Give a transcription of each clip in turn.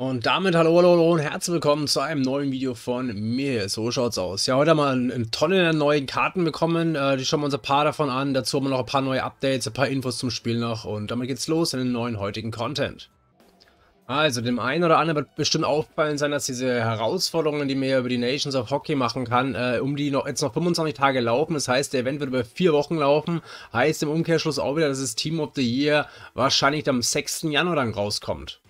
Und damit hallo, hallo, hallo und herzlich willkommen zu einem neuen Video von mir. So schaut's aus. Ja, heute haben wir eine Tonne neuen Karten bekommen. Äh, die schauen wir uns ein paar davon an. Dazu haben wir noch ein paar neue Updates, ein paar Infos zum Spiel noch. Und damit geht's los in den neuen heutigen Content. Also, dem einen oder anderen wird bestimmt auffallen sein, dass diese Herausforderungen, die man hier über die Nations of Hockey machen kann, äh, um die noch jetzt noch 25 Tage laufen. Das heißt, der Event wird über vier Wochen laufen. Heißt im Umkehrschluss auch wieder, dass das Team of the Year wahrscheinlich am 6. Januar dann rauskommt.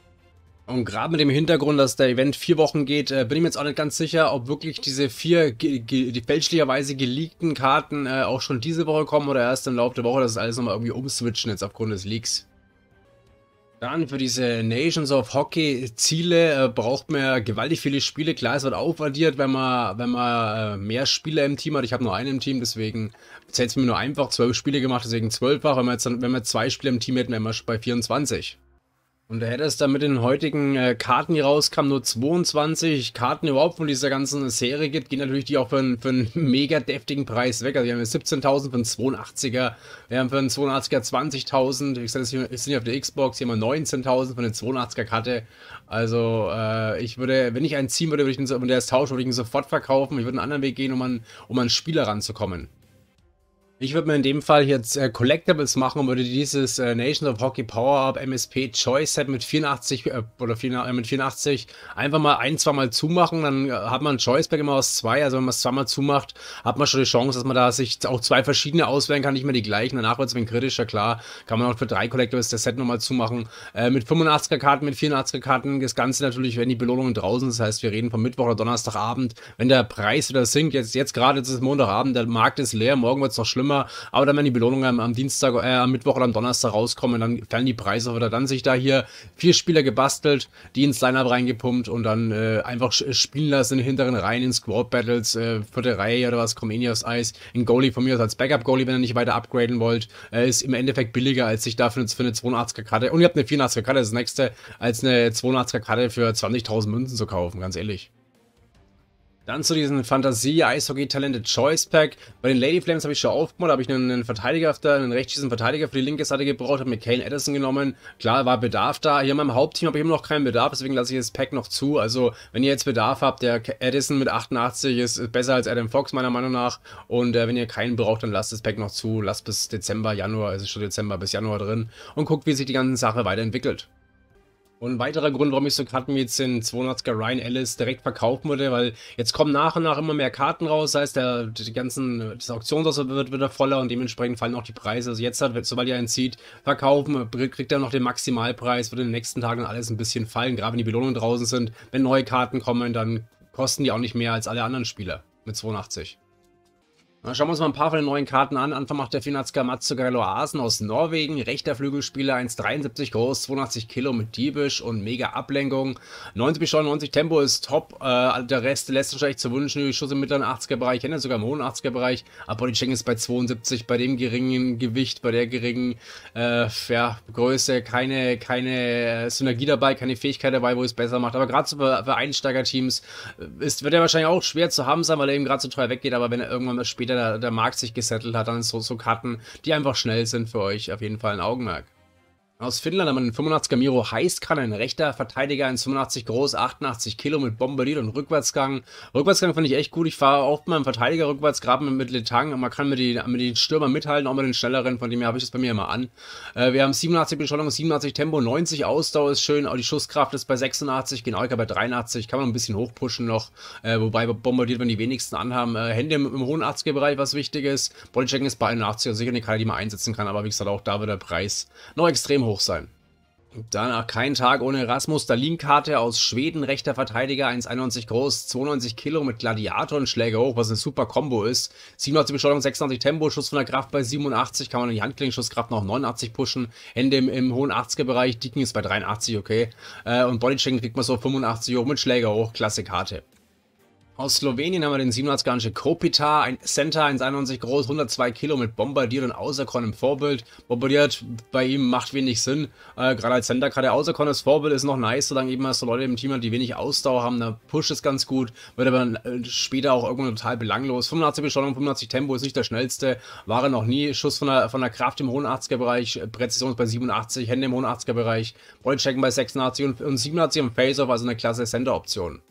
Und gerade mit dem Hintergrund, dass der Event vier Wochen geht, äh, bin ich mir jetzt auch nicht ganz sicher, ob wirklich diese vier ge ge fälschlicherweise geleakten Karten äh, auch schon diese Woche kommen oder erst im Laufe der Woche. Das ist alles nochmal irgendwie umswitchen jetzt aufgrund des Leaks. Dann für diese Nations of Hockey Ziele äh, braucht man ja gewaltig viele Spiele. Klar, es wird aufaddiert, wenn man, wenn man äh, mehr Spieler im Team hat. Ich habe nur einen im Team, deswegen zählt es mir nur einfach. Zwölf Spiele gemacht, deswegen zwölffach. Wenn man jetzt, wenn man zwei Spiele im Team hätten, wären wir schon bei 24. Und er hätte es dann mit den heutigen äh, Karten, die rauskamen, nur 22 Karten überhaupt von dieser ganzen Serie gibt, gehen natürlich die auch für, einen, für einen mega deftigen Preis weg. Also wir haben 17.000 für einen 82er, wir haben für einen 82er 20.000, ich gesagt, das sind ja auf der Xbox, hier haben wir 19.000 für eine 82er Karte. Also äh, ich würde, wenn ich einen ziehen würde, würde ich ihn, und der ist tausch, würde ich ihn sofort verkaufen. Ich würde einen anderen Weg gehen, um an, um an Spieler ranzukommen. Ich würde mir in dem Fall jetzt äh, Collectibles machen und würde dieses äh, Nation of Hockey Power Up MSP Choice Set mit 84 äh, oder 84, äh, mit 84 einfach mal ein, zweimal zumachen. Dann äh, hat man ein Choice Pack immer aus zwei. Also wenn man es zweimal zumacht, hat man schon die Chance, dass man da sich auch zwei verschiedene auswählen kann, nicht mehr die gleichen. Danach wird es ein bisschen kritischer, klar. Kann man auch für drei Collectibles das Set nochmal zumachen. Äh, mit 85er Karten, mit 84er Karten. Das Ganze natürlich, wenn die Belohnungen draußen sind. Das heißt, wir reden vom Mittwoch oder Donnerstagabend. Wenn der Preis wieder sinkt, jetzt, jetzt gerade, jetzt ist Montagabend, der Markt ist leer, morgen wird es noch schlimmer immer. Aber dann, wenn die Belohnungen am, am Dienstag, äh, am Mittwoch oder am Donnerstag rauskommen, dann fallen die Preise oder Dann sich da hier vier Spieler gebastelt, die ins Lineup reingepumpt und dann äh, einfach spielen lassen in den hinteren Reihen, in Squad Battles, äh, vierte Reihe oder was, kommen eh nicht aufs Eis. Ein Goalie von mir aus als Backup-Goalie, wenn ihr nicht weiter upgraden wollt, äh, ist im Endeffekt billiger, als sich dafür für eine 82er-Karte, und ihr habt eine 84er-Karte, das nächste, als eine 82er-Karte für 20.000 Münzen zu kaufen, ganz ehrlich. Dann zu diesem Fantasie-Eishockey-Talente-Choice-Pack. Bei den Lady Flames habe ich schon aufgemacht, habe ich einen Verteidiger, auf der, einen rechtsschießenden Verteidiger für die linke Seite gebraucht, habe mir Kane Edison genommen. Klar, war Bedarf da. Hier in meinem Hauptteam habe ich immer noch keinen Bedarf, deswegen lasse ich das Pack noch zu. Also, wenn ihr jetzt Bedarf habt, der Edison mit 88 ist besser als Adam Fox, meiner Meinung nach. Und äh, wenn ihr keinen braucht, dann lasst das Pack noch zu. Lasst bis Dezember, Januar, es also ist schon Dezember bis Januar drin. Und guckt, wie sich die ganze Sache weiterentwickelt. Und ein weiterer Grund, warum ich so Karten wie jetzt den 200er Ryan Ellis direkt verkaufen würde, weil jetzt kommen nach und nach immer mehr Karten raus, das heißt, der, die ganzen, das Auktionshaus wird wieder voller und dementsprechend fallen auch die Preise. Also jetzt, hat, sobald ihr einen zieht, verkaufen, kriegt er noch den Maximalpreis, wird in den nächsten Tagen alles ein bisschen fallen, gerade wenn die Belohnungen draußen sind. Wenn neue Karten kommen, dann kosten die auch nicht mehr als alle anderen Spieler mit 82. Na, schauen wir uns mal ein paar von den neuen Karten an. Anfang macht der Finanzker Mats Asen aus Norwegen. Rechter Flügelspieler, 1,73 groß, 82 Kilo mit Diebisch und mega Ablenkung. 90 bis 99 Tempo ist top. Äh, also der Rest lässt wahrscheinlich zu wünschen. Schuss im mittleren 80er-Bereich, Hände sogar im hohen 80er-Bereich. Apolicheng ist bei 72, bei dem geringen Gewicht, bei der geringen äh, ja, Größe. Keine, keine Synergie dabei, keine Fähigkeit dabei, wo es besser macht. Aber gerade für, für Einsteigerteams äh, ist, wird er wahrscheinlich auch schwer zu haben sein, weil er eben gerade so teuer weggeht. Aber wenn er irgendwann mal später der, der Markt sich gesettelt hat, dann so, so Karten, die einfach schnell sind für euch, auf jeden Fall ein Augenmerk. Aus Finnland haben wir den 85er Miro kann, ein rechter Verteidiger, ein 85 groß, 88 Kilo mit Bombardier und Rückwärtsgang. Rückwärtsgang finde ich echt gut. Ich fahre oft mal im Verteidiger rückwärts, gerade mit Letang. Man kann mit den, mit den Stürmern mithalten, auch mit den schnelleren. Von dem her habe ich das bei mir immer an. Äh, wir haben 87 Beschleunigung, 87 Tempo, 90 Ausdauer ist schön. Auch die Schusskraft ist bei 86, Genauigkeit bei 83. Kann man ein bisschen hochpushen noch. Äh, wobei bombardiert man die wenigsten anhaben. Äh, Hände im, im hohen 80er Bereich, was wichtig ist. Bodychecking ist bei 81 sicher eine Karte, die man einsetzen kann. Aber wie gesagt, auch da wird der Preis noch extrem hoch hoch sein. Danach kein Tag ohne Rasmus Dahlin-Karte aus Schweden, rechter Verteidiger, 1,91 groß, 92 Kilo mit Gladiator und Gladiatorenschläge hoch, was ein super Combo ist. 87 Beschleunigung, 86 Tempo, Schuss von der Kraft bei 87, kann man in die Handklingenschusskraft noch 89 pushen. Ende im, im hohen 80er-Bereich, Dicken ist bei 83, okay. Äh, und Bodycheck kriegt man so 85 hoch mit Schläger hoch, klasse Karte. Aus Slowenien haben wir den 87 700 Kopitar, ein Center 1,91 groß, 102 Kilo mit Bombardier und Außerkorn im Vorbild. Bombardiert bei ihm macht wenig Sinn. Äh, gerade als Center, gerade Außerkorn als Vorbild ist noch nice, solange eben so Leute im Team hat, die wenig Ausdauer haben. Da pusht es ganz gut, wird aber äh, später auch irgendwann total belanglos. 85 Beschleunigung, 85 Tempo ist nicht der schnellste, war er noch nie. Schuss von der, von der Kraft im hohen 80er Bereich, äh, Präzision bei 87, Hände im hohen 80er Bereich, Bodychecken bei 86 und, und 87 im Face-Off, also eine klasse Center-Option.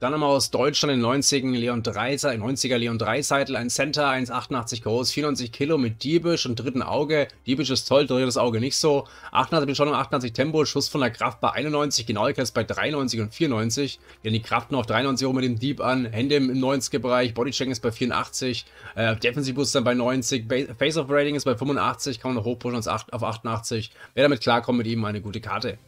Dann haben wir aus Deutschland in 90er Leon Dreiser, 90er Leon Dreiseitel, ein Center, 1,88 groß, 94 Kilo mit Diebisch und dritten Auge. Diebisch ist toll, drittes Auge nicht so. 88 Beschallung, 88 Tempo, Schuss von der Kraft bei 91, Genauigkeit ist bei 93 und 94. Denn die Kraft noch 93 hoch mit dem Dieb an, Hände im 90er-Bereich, Bodycheck ist bei 84, äh, Defensive Booster bei 90, Face-Off-Rating ist bei 85, kann man noch hochpushen auf 88. Wer damit klarkommt mit ihm, eine gute Karte.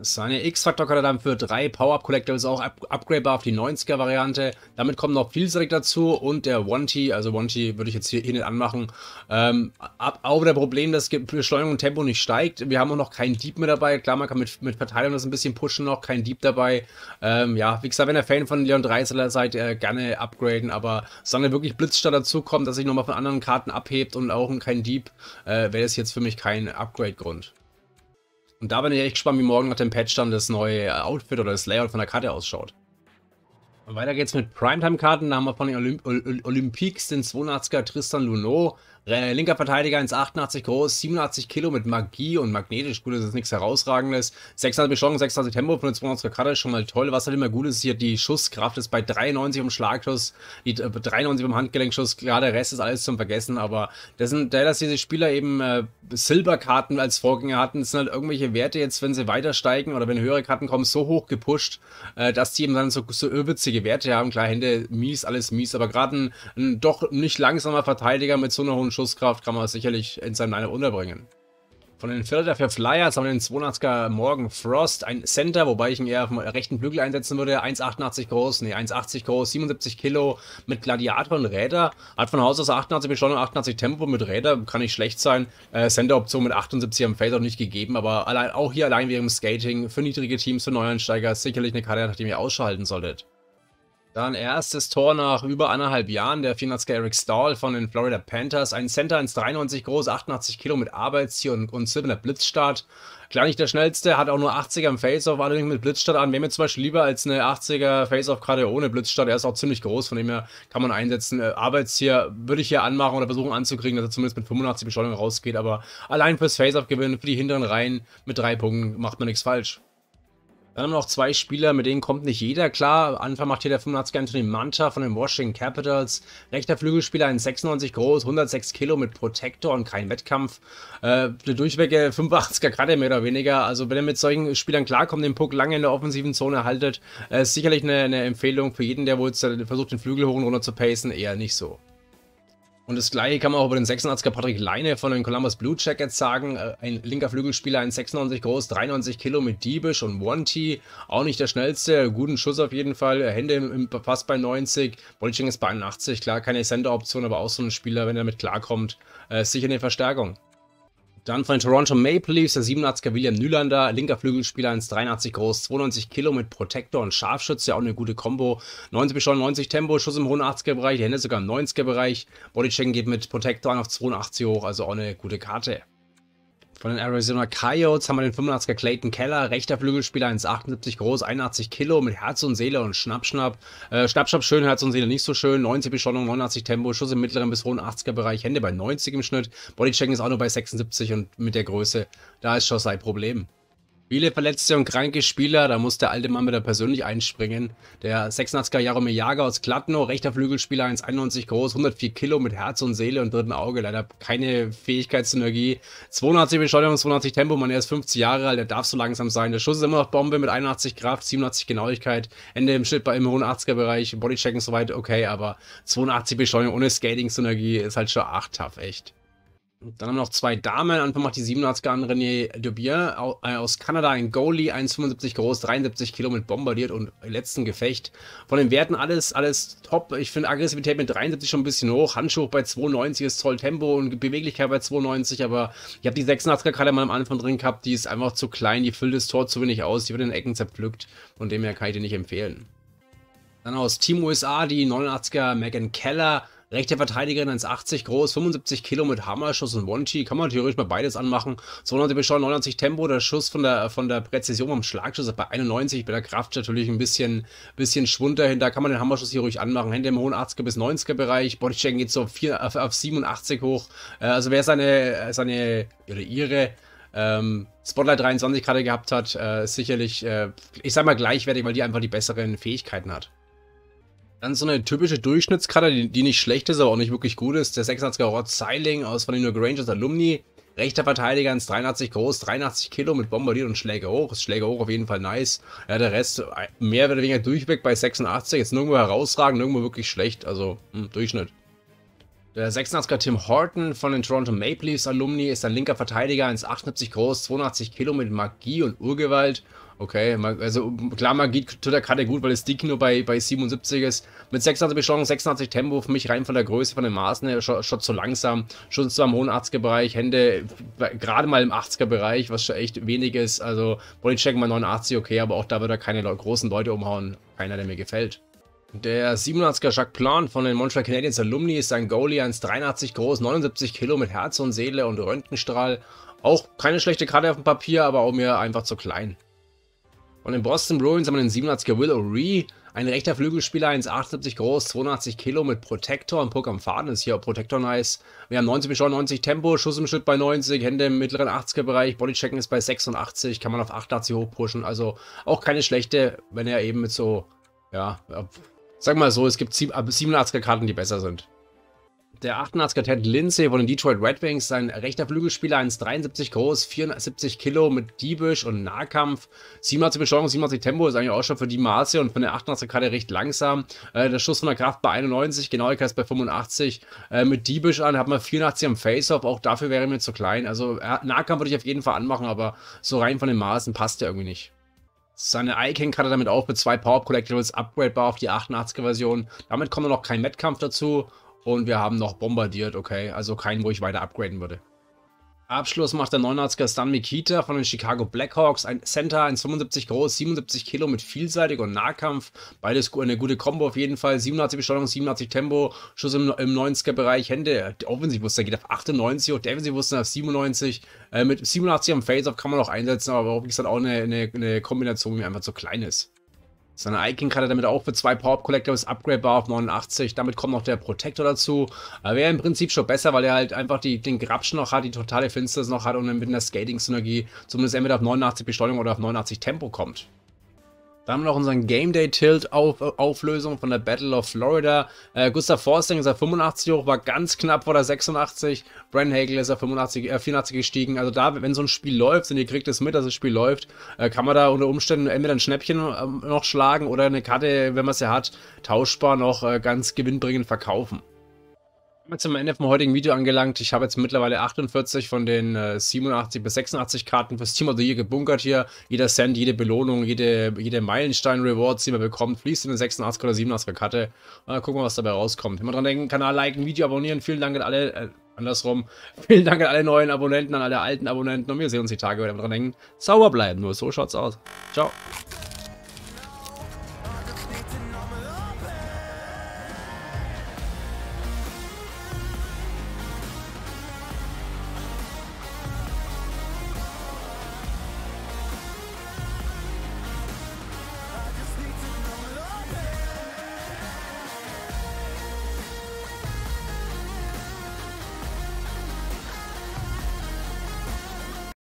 Seine X-Factor-Karte dann für drei Power-Up-Collector ist auch up upgradebar auf die 90er-Variante. Damit kommt noch Vielselig dazu und der One-T, also One-T würde ich jetzt hier, nicht anmachen. Ähm, ab, aber der Problem, dass Beschleunigung und Tempo nicht steigt. Wir haben auch noch keinen Dieb mehr dabei. Klar, man kann mit, mit Verteilung das ein bisschen pushen noch, kein Dieb dabei. Ähm, ja, wie gesagt, wenn ihr Fan von Leon Dreisler seid, äh, gerne upgraden, aber solange wirklich Blitzstar dazu kommt, dass sich nochmal von anderen Karten abhebt und auch kein Dieb, äh, wäre das jetzt für mich kein Upgrade-Grund. Und da bin ich echt gespannt, wie morgen nach dem Patch dann das neue äh, Outfit oder das Layout von der Karte ausschaut. Und weiter geht's mit Primetime-Karten. Da haben wir von den Olymp Olympiques den 82er Tristan Luno, Linker Verteidiger 1,88 groß, 87 Kilo mit Magie und magnetisch. Gut, das ist nichts Herausragendes. 26 Chancen, 26 Tempo von 200 Karte ist schon mal toll. Was halt immer gut ist, ist hier die Schusskraft ist bei 93 im Schlagschuss, die 93 äh, im Handgelenkschuss. Ja, der Rest ist alles zum Vergessen, aber das sind, da dass diese Spieler eben äh, Silberkarten als Vorgänger hatten, sind halt irgendwelche Werte jetzt, wenn sie weiter steigen oder wenn höhere Karten kommen, so hoch gepusht, äh, dass die eben dann so, so irrwitzige Werte haben. Klar, Hände mies, alles mies, aber gerade ein, ein doch nicht langsamer Verteidiger mit so einer hohen Schusskraft kann man sicherlich in seinem Lineup unterbringen. Von den Philadelphia Flyers haben wir den 82er Morgan Frost, ein Center, wobei ich ihn eher auf dem rechten Flügel einsetzen würde. 1,88 groß, nee, 1,80 groß, 77 Kilo mit Gladiator und räder Hat von Haus aus 88 Beschleunigung, 88 Tempo mit Räder, kann nicht schlecht sein. Äh, Center-Option mit 78 am Feld auch nicht gegeben, aber allein, auch hier allein wegen dem Skating für niedrige Teams, für Neuansteiger sicherlich eine Karte, nachdem ihr ausschalten solltet. Dann erstes Tor nach über anderthalb Jahren, der 400 Eric Stahl von den Florida Panthers. Ein Center, ins 93 groß, 88 Kilo mit Arbeitsziel und, und silberner Blitzstart. Klar nicht der schnellste, hat auch nur 80er im face Faceoff, allerdings mit Blitzstart an. Wäre mir zum Beispiel lieber als eine 80er Face-Off gerade ohne Blitzstart. Er ist auch ziemlich groß, von dem her kann man einsetzen. Äh, Arbeitsziel würde ich hier anmachen oder versuchen anzukriegen, dass er zumindest mit 85 Beschleunigung rausgeht. Aber allein fürs Face-Off gewinnen, für die hinteren Reihen mit drei Punkten macht man nichts falsch. Wir haben noch zwei Spieler, mit denen kommt nicht jeder klar. Anfang macht hier der 85 er Anthony Manta von den Washington Capitals. Rechter Flügelspieler, 96 groß, 106 Kilo mit Protector und kein Wettkampf. Äh, eine durchwege 85er äh, gerade mehr oder weniger. Also wenn er mit solchen Spielern klarkommt, den Puck lange in der offensiven Zone haltet, äh, ist sicherlich eine, eine Empfehlung für jeden, der wohl versucht, den Flügel hoch und runter zu pacen, eher nicht so. Und das gleiche kann man auch über den 86er Patrick Leine von den Columbus Blue Jackets sagen. Äh, ein linker Flügelspieler, ein 96 groß, 93 Kilo mit Diebisch und One-T. Auch nicht der schnellste, guten Schuss auf jeden Fall. Hände im, Pass bei 90, Bolching ist bei 81. Klar, keine Center-Option, aber auch so ein Spieler, wenn er mit klarkommt, äh, sicher eine Verstärkung. Dann von den Toronto Maple Leafs der 87er William Nylander, linker Flügelspieler, 1,83 groß, 92 Kilo mit Protektor und Scharfschütze, auch eine gute Combo. 90 bis 90 Tempo, Schuss im hohen 80er Bereich, die Hände sogar im 90er Bereich. Bodychecken geht mit Protektor auf 82 hoch, also auch eine gute Karte. Von den Arizona Coyotes haben wir den 85er Clayton Keller, rechter Flügelspieler 1,78 groß, 81 Kilo mit Herz und Seele und Schnappschnapp. Äh, Schnappschnapp schön, Herz und Seele nicht so schön. 90 Beschonung, 89 Tempo, Schuss im mittleren bis hohen 80er Bereich, Hände bei 90 im Schnitt. Bodychecking ist auch nur bei 76 und mit der Größe, da ist schon sein Problem. Viele verletzte und kranke Spieler, da muss der alte Mann wieder persönlich einspringen. Der 86er Jaromir Jager aus Klatno, rechter Flügelspieler, 1,91 groß, 104 Kilo mit Herz und Seele und dritten Auge. Leider keine Fähigkeitssynergie. 82 Beschleunigung, 82 Tempo, man er ist 50 Jahre alt, der darf so langsam sein. Der Schuss ist immer noch Bombe mit 81 Kraft, 87 Genauigkeit. Ende im Schnitt bei im hohen 80er-Bereich, Bodychecken soweit okay, aber 82 Beschleunigung ohne Skating-Synergie ist halt schon arg tough, echt. Dann haben wir noch zwei Damen. Anfang macht die 87er René Dubier äh, aus Kanada, ein Goalie, 1,75 groß, 73 Kilo mit bombardiert und letzten Gefecht. Von den Werten alles, alles top. Ich finde Aggressivität mit 73 schon ein bisschen hoch. Handschuh bei 92 ist toll Tempo und Beweglichkeit bei 92, aber ich habe die 86er gerade mal am Anfang drin gehabt. Die ist einfach zu klein, die füllt das Tor zu wenig aus, die wird in den Ecken zerpflückt. Von dem her kann ich dir nicht empfehlen. Dann aus Team USA die 89er Megan Keller, Rechte Verteidigerin 1,80 groß, 75 Kilo mit Hammerschuss und One-Chi. Kann man theoretisch mal beides anmachen. 290 bis 99 Tempo. Der Schuss von der, von der Präzision beim Schlagschuss ist bei 91. Bei der Kraft natürlich ein bisschen, bisschen Schwund dahinter. Kann man den Hammerschuss hier ruhig anmachen. Hände im hohen 80er bis 90er Bereich. Bodychecken geht so äh, auf, 4, auf, auf 87 hoch. Äh, also wer seine, äh, seine, oder ihre, ähm, Spotlight 23 gerade gehabt hat, äh, sicherlich, äh, ich sag mal gleichwertig, weil die einfach die besseren Fähigkeiten hat. Dann so eine typische Durchschnittskarte, die, die, nicht schlecht ist, aber auch nicht wirklich gut ist. Der 86er Rod Seiling aus von den New Grangers Alumni. Rechter Verteidiger, 1,83 groß, 83 Kilo mit Bombardier und Schläge hoch. Ist Schläger hoch auf jeden Fall nice. Ja, der Rest äh, mehr oder weniger durchweg bei 86. Jetzt nirgendwo herausragend, nirgendwo wirklich schlecht. Also, mh, hm, Durchschnitt. Der 86er Tim Horton von den Toronto Maple Leafs Alumni ist ein linker Verteidiger, 1,78 groß, 82 Kilo mit Magie und Urgewalt. Okay, also klar, Magie tut der Karte gut, weil das Dick nur bei, bei 77 ist. Mit 86 Beschleunigung, 86 Tempo, für mich rein von der Größe, von den Maßen her, schon, schon zu langsam. Schon zwar im hohen 80er-Bereich, Hände äh, gerade mal im 80er-Bereich, was schon echt wenig ist. Also Bodycheck mal 89, okay, aber auch da wird er keine Le großen Leute umhauen. Keiner, der mir gefällt. Der 87er Jacques Plan von den Montreal Canadiens Alumni ist ein Goalie, 1,83 groß, 79 Kilo mit Herz und Seele und Röntgenstrahl. Auch keine schlechte Karte auf dem Papier, aber auch mir einfach zu klein. Und in Boston Bruins haben wir den 87er Will O'Ree, ein rechter Flügelspieler, 1,78 groß, 82 Kilo mit Protector und Puck am Faden, ist hier auch Protektor nice. Wir haben 90 bis 90 Tempo, Schuss im Schritt bei 90, Hände im mittleren 80er-Bereich, Bodychecken ist bei 86, kann man auf 88 hochpushen, also auch keine schlechte, wenn er eben mit so, ja, sag mal so, es gibt 87er-Karten, die besser sind. Der 88er Ted Lindsay von den Detroit Red Wings, sein rechter Flügelspieler, 1,73 groß, 74 Kilo mit Diebisch und Nahkampf. 87 Beschleunigung, 87 Tempo ist eigentlich auch schon für die Maße und von der 88er Karte recht langsam. Äh, der Schuss von der Kraft bei 91, Genauigkeit ist bei 85. Äh, mit Diebisch an hat man 84 am Face-Off, auch dafür wäre mir zu klein. Also Nahkampf würde ich auf jeden Fall anmachen, aber so rein von den Maßen passt der irgendwie nicht. Seine Icon hat er damit auch mit zwei Power Collectibles upgradebar auf die 88er Version. Damit kommt noch kein Wettkampf dazu und wir haben noch bombardiert, okay. Also keinen, wo ich weiter upgraden würde. Abschluss macht der 89er Stan Mikita von den Chicago Blackhawks. Ein Center, 1,75 groß, 77 Kilo mit vielseitig und Nahkampf. Beides eine gute Kombo auf jeden Fall. 87 Besteuerung, 87 Tempo, Schuss im, im 90er-Bereich, Hände. Offensivwuster geht auf 98, und Defensivwuster auf 97. Äh, mit 87 am Face-Off kann man auch einsetzen, aber ist das auch eine, eine, eine Kombination, die einfach zu klein ist. Seine Icon kann er damit auch für zwei Power-Up Collectors upgradebar auf 89. Damit kommt noch der Protector dazu. Aber äh, wäre im Prinzip schon besser, weil er halt einfach die, den Grabsch noch hat, die totale Finsternis noch hat und dann mit einer Skating-Synergie zumindest entweder auf 89 Besteuerung oder auf 89 Tempo kommt. Da haben wir noch unseren Game Day Tilt auf, Auflösung von der Battle of Florida. Äh, Gustav Forsting ist auf 85 hoch, war ganz knapp vor der 86. Bran Hagel ist auf 85, äh, 84 gestiegen. Also da, wenn so ein Spiel läuft und ihr kriegt es mit, dass das Spiel läuft, äh, kann man da unter Umständen entweder ein Schnäppchen ähm, noch schlagen oder eine Karte, wenn man sie hat, tauschbar noch äh, ganz gewinnbringend verkaufen. Wir sind am Ende vom heutigen Video angelangt. Ich habe jetzt mittlerweile 48 von den 87 äh, bis 86 Karten fürs Team of the Year gebunkert hier. Jeder Cent, jede Belohnung, jede, jede Meilenstein-Rewards, die man bekommt, fließt in eine 86 oder 87er Karte. Äh, gucken wir, was dabei rauskommt. Immer dran denken, Kanal liken, Video abonnieren. Vielen Dank an alle, äh, andersrum. Vielen Dank an alle neuen Abonnenten, an alle alten Abonnenten. Und wir sehen uns die Tage wieder dran denken. Sauber bleiben, nur so schaut's aus. Ciao.